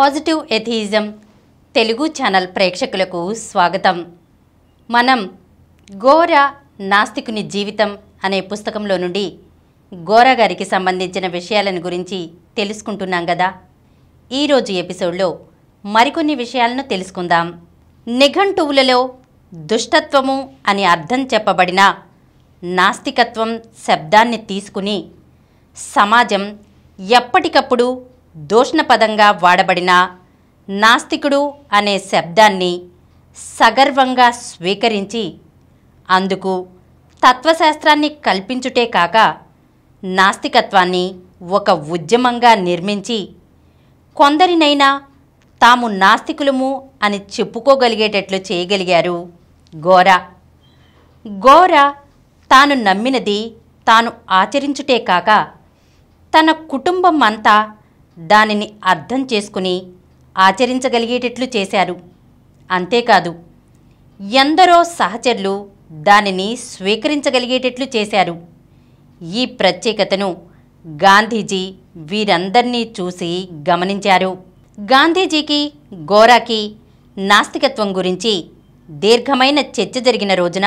Positive atheism Telugu channel ప్రేక్షకులకు స్వాగతం మనం గోర నాస్తికుని జీవితం అనే పుస్తకంలో నుండి గోర గారికి సంబంధించిన విషయాలను గురించి తెలుసుకుంటున్నాం కదా ఈరోజు ఎపిసోడ్లో మరికొన్ని విషయాలను తెలుసుకుందాం నిఘంటువులలో దుష్టత్వము అని అర్థం చెప్పబడిన నాస్తికత్వం శబ్దాన్ని తీసుకుని సమాజం ఎప్పటికప్పుడు దూషణపదంగా వాడబడిన నాస్తికుడు అనే శబ్దాన్ని సగర్వంగా స్వీకరించి అందుకు తత్వశాస్త్రాన్ని కల్పించుటే కాక నాస్తికత్వాన్ని ఒక ఉద్యమంగా నిర్మించి కొందరినైనా తాము నాస్తికులము అని చెప్పుకోగలిగేటట్లు చేయగలిగారు గోరా గోర తాను నమ్మినది తాను ఆచరించుటే కాక తన కుటుంబం అంతా దానిని అర్థం చేసుకుని ఆచరించగలిగేటట్లు చేశారు అంతేకాదు ఎందరో సహచరులు దానిని స్వీకరించగలిగేటట్లు చేశారు ఈ ప్రత్యేకతను గాంధీజీ వీరందరినీ చూసి గమనించారు గాంధీజీకి గోరాకి నాస్తికత్వం గురించి దీర్ఘమైన చర్చ జరిగిన రోజున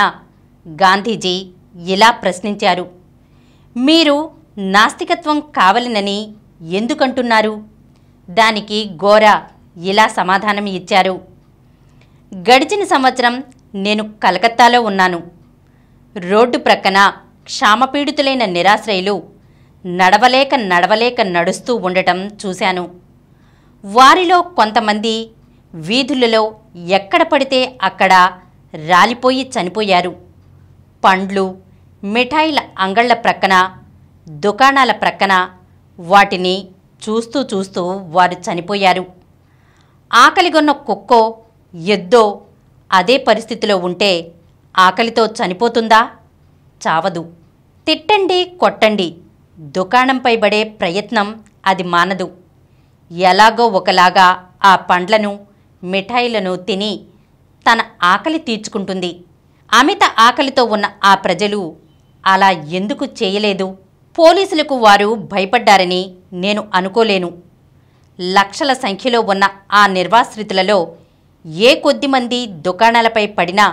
గాంధీజీ ఇలా ప్రశ్నించారు మీరు నాస్తికత్వం కావలనని ఎందుకంటున్నారు దానికి గోరా ఇలా సమాధానం ఇచ్చారు గడిచిన సంవత్సరం నేను కలకత్తాలో ఉన్నాను రోడ్డు ప్రక్కన క్షామపీడితులైన నిరాశ్రయులు నడవలేక నడవలేక నడుస్తూ ఉండటం చూశాను వారిలో కొంతమంది వీధులలో ఎక్కడ పడితే అక్కడ రాలిపోయి చనిపోయారు పండ్లు మిఠాయిల అంగళ్ల ప్రక్కన దుకాణాల ప్రక్కన వాటిని చూస్తూ చూస్తూ వారు చనిపోయారు ఆకలిగొన్న కుక్కో ఎద్దో అదే పరిస్థితిలో ఉంటే ఆకలితో చనిపోతుందా చావదు తిట్టండి కొట్టండి దుకాణంపై పడే ప్రయత్నం అది మానదు ఎలాగో ఒకలాగా ఆ పండ్లను మిఠాయిలను తిని తన ఆకలి తీర్చుకుంటుంది అమిత ఆకలితో ఉన్న ఆ ప్రజలు అలా ఎందుకు చేయలేదు పోలీసులకు వారు భయపడ్డారని నేను అనుకోలేను లక్షల సంఖ్యలో ఉన్న ఆ నిర్వాశ్రితులలో ఏ కొద్దిమంది దుకాణాలపై పడినా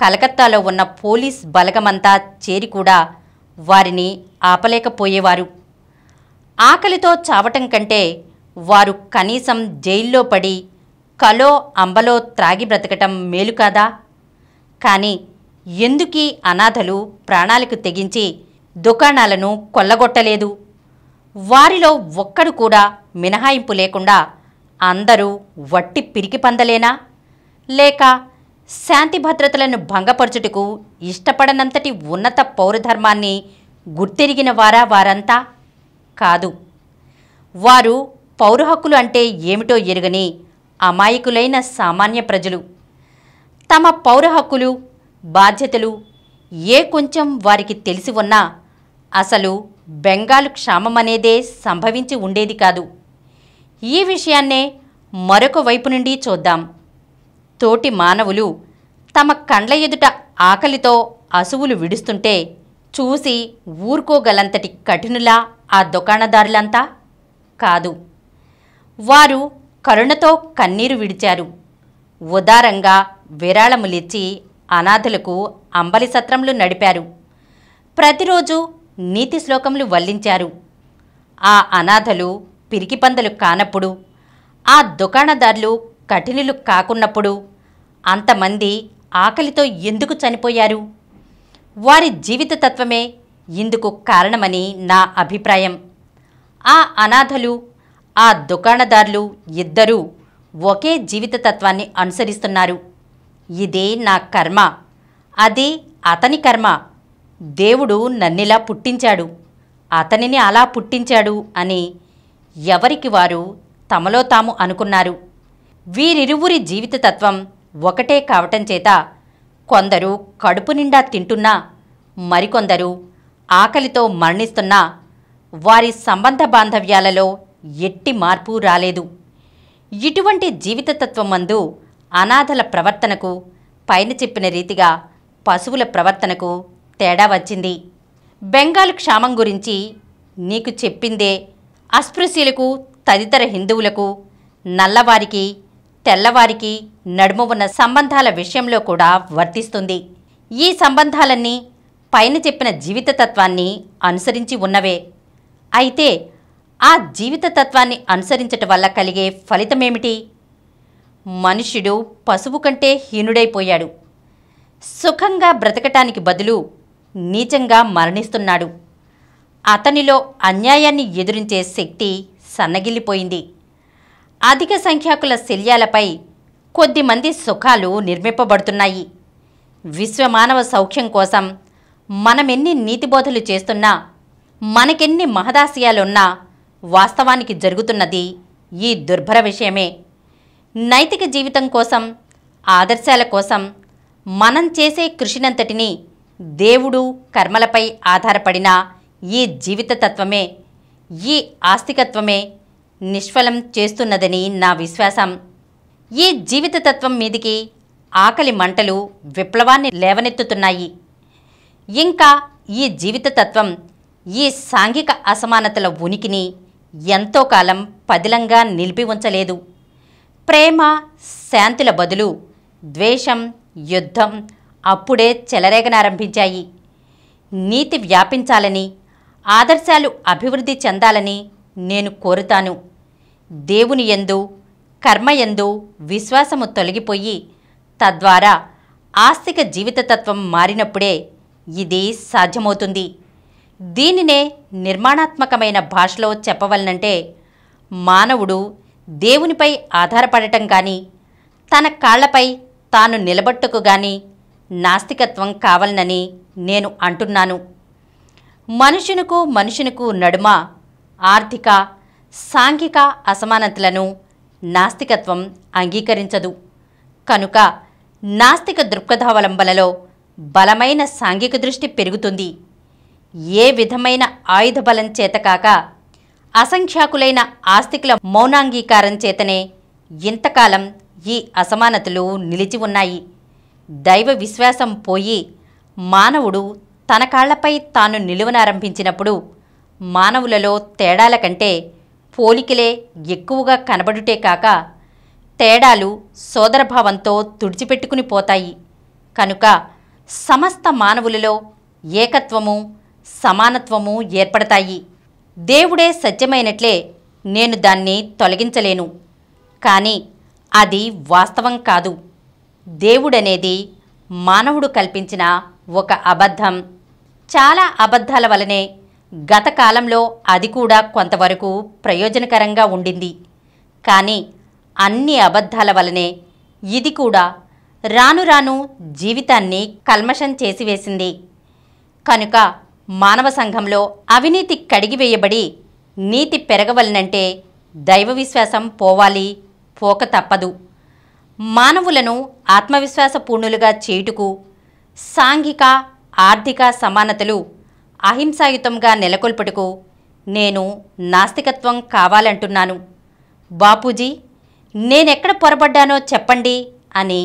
కలకత్తాలో ఉన్న పోలీస్ బలగమంతా చేరి కూడా వారిని ఆపలేకపోయేవారు ఆకలితో చావటం కంటే వారు కనీసం జైల్లో పడి కలో అంబలో త్రాగి బ్రతకటం మేలు కాదా కానీ ఎందుకీ అనాథలు ప్రాణాలకు తెగించి దుకాణాలను కొల్లగొట్టలేదు వారిలో ఒక్కడు కూడా మినహాయింపు లేకుండా అందరూ వట్టి పిరికి పందలేనా లేక శాంతి భద్రతలను భంగపరచుటకు ఇష్టపడనంతటి ఉన్నత పౌరధర్మాన్ని గుర్తిరిగిన వారా వారంతా కాదు వారు పౌర హక్కులు అంటే ఏమిటో ఎరుగని అమాయకులైన సామాన్య ప్రజలు తమ పౌర హక్కులు బాధ్యతలు ఏ కొంచెం వారికి తెలిసి ఉన్నా అసలు బెంగాల్ క్షామమనేదే సంభవించి ఉండేది కాదు ఈ విషయాన్నే మరొక వైపు నుండి చూద్దాం తోటి మానవులు తమ కండ్ల ఎదుట ఆకలితో అసువులు విడుస్తుంటే చూసి ఊరుకోగలంతటి కఠినులా ఆ దుకాణదారులంతా కాదు వారు కరుణతో కన్నీరు విడిచారు ఉదారంగా విరాళములిచ్చి అనాథులకు అంబలి సత్రములు నడిపారు ప్రతిరోజు నీతి శ్లోకములు వల్లించారు ఆ అనాథలు పిరికిపందలు కానప్పుడు ఆ దుకాణదారులు కఠినులు కాకున్నప్పుడు అంతమంది ఆకలితో ఎందుకు చనిపోయారు వారి జీవిత తత్వమే ఇందుకు కారణమని నా అభిప్రాయం ఆ అనాథలు ఆ దుకాణదారులు ఇద్దరూ ఒకే జీవిత తత్వాన్ని అనుసరిస్తున్నారు ఇదే నా కర్మ అది అతని కర్మ దేవుడు నన్నిలా పుట్టించాడు అతనిని అలా పుట్టించాడు అని ఎవరికి వారు తమలో తాము అనుకున్నారు వీరిరువురి జీవిత తత్వం ఒకటే కావటం చేత కొందరు కడుపు నిండా తింటున్నా మరికొందరు ఆకలితో మరణిస్తున్నా వారి సంబంధ బాంధవ్యాలలో ఎట్టి మార్పు రాలేదు ఇటువంటి జీవితతత్వం మందు అనాథల ప్రవర్తనకు పైన చెప్పిన రీతిగా పశువుల ప్రవర్తనకు తేడా వచ్చింది బెంగాల్ క్షామం గురించి నీకు చెప్పిందే అస్పృశ్యులకు తదితర హిందువులకు నల్లవారికి తెల్లవారికి నడుము ఉన్న సంబంధాల విషయంలో కూడా వర్తిస్తుంది ఈ సంబంధాలన్నీ పైన చెప్పిన జీవితతత్వాన్ని అనుసరించి ఉన్నవే అయితే ఆ జీవితతత్వాన్ని అనుసరించటం వల్ల కలిగే ఫలితమేమిటి మనుష్యుడు పశువు కంటే హీనుడైపోయాడు సుఖంగా బ్రతకటానికి బదులు నీచంగా మరణిస్తున్నాడు అతనిలో అన్యాయాన్ని ఎదురించే శక్తి సన్నగిల్లిపోయింది అధిక సంఖ్యాకుల శల్యాలపై కొద్దిమంది సుఖాలు నిర్మింపబడుతున్నాయి విశ్వమానవ సౌఖ్యం కోసం మనమెన్ని నీతిబోధలు చేస్తున్నా మనకెన్ని మహదాశయాలున్నా వాస్తవానికి జరుగుతున్నది ఈ దుర్భర విషయమే నైతిక జీవితం కోసం ఆదర్శాల కోసం మనం చేసే కృషినంతటినీ దేవుడు కర్మలపై ఆధారపడిన ఈ జీవితతత్వమే ఈ ఆస్తికత్వమే నిష్ఫలం చేస్తున్నదని నా విశ్వాసం ఈ జీవితతత్వం మీదికి ఆకలి మంటలు విప్లవాన్ని లేవనెత్తుతున్నాయి ఇంకా ఈ జీవితతత్వం ఈ సాంఘిక అసమానతల ఉనికిని ఎంతో కాలం పదిలంగా నిలిపి ఉంచలేదు ప్రేమ శాంతుల బదులు ద్వేషం యుద్ధం అప్పుడే చెలరేగనారంభించాయి నీతి వ్యాపించాలని ఆదర్శాలు అభివృద్ధి చెందాలని నేను కోరుతాను దేవుని ఎందు కర్మయందు విశ్వాసము తొలగిపోయి తద్వారా ఆస్తిక జీవితతత్వం మారినప్పుడే ఇది సాధ్యమవుతుంది దీనినే నిర్మాణాత్మకమైన భాషలో చెప్పవలనంటే మానవుడు దేవునిపై ఆధారపడటం కానీ తన కాళ్లపై తాను నిలబట్టుకు కానీ నాస్తికత్వం కావాలనని నేను అంటున్నాను మనుషునకు మనుషునకు నడుమ ఆర్థిక సాంఘిక అసమానతలను నాస్తికత్వం అంగీకరించదు కనుక నాస్తిక దృక్పథావలంబనలో బలమైన సాంఘిక దృష్టి పెరుగుతుంది ఏ విధమైన ఆయుధ బలం చేతకాక అసంఖ్యాకులైన ఆస్తికుల మౌనాంగీకారం చేతనే ఇంతకాలం ఈ అసమానతలు నిలిచి ఉన్నాయి దైవ విశ్వాసం పోయి మానవుడు తన కాళ్లపై తాను నిలువనారంభించినప్పుడు మానవులలో తేడాల కంటే పోలికలే ఎక్కువగా కనబడుటే కాక తేడాలు సోదరభావంతో తుడిచిపెట్టుకుని పోతాయి కనుక సమస్త మానవులలో ఏకత్వము సమానత్వము ఏర్పడతాయి దేవుడే సత్యమైనట్లే నేను దాన్ని తొలగించలేను కానీ అది వాస్తవం కాదు దేవుడనేది మానవుడు కల్పించిన ఒక అబద్ధం చాలా అబద్ధాల వలనే గత కాలంలో అది కూడా కొంతవరకు ప్రయోజనకరంగా ఉండింది కానీ అన్ని అబద్ధాల వలనే ఇది కూడా రాను రాను జీవితాన్ని కల్మషం చేసివేసింది కనుక మానవ సంఘంలో అవినీతి కడిగివేయబడి నీతి పెరగవలనంటే దైవ విశ్వాసం పోవాలి పోక తప్పదు మానవులను ఆత్మవిశ్వాసపూర్ణులుగా చేయుటకు సాంఘిక ఆర్థిక సమానతలు అహింసాయుతంగా నెలకొల్పుటకు నేను నాస్తికత్వం కావాలంటున్నాను బాపూజీ నేనెక్కడ పొరపడ్డానో చెప్పండి అని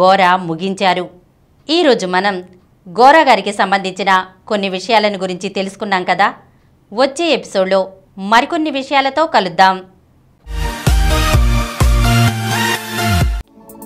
గోరా ముగించారు ఈరోజు మనం గోరా గారికి సంబంధించిన కొన్ని విషయాలను గురించి తెలుసుకున్నాం కదా వచ్చే ఎపిసోడ్లో మరికొన్ని విషయాలతో కలుద్దాం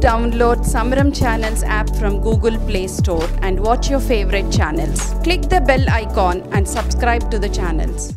download Samram Channels app from Google Play Store and watch your favorite channels. Click the bell icon and subscribe to the channels.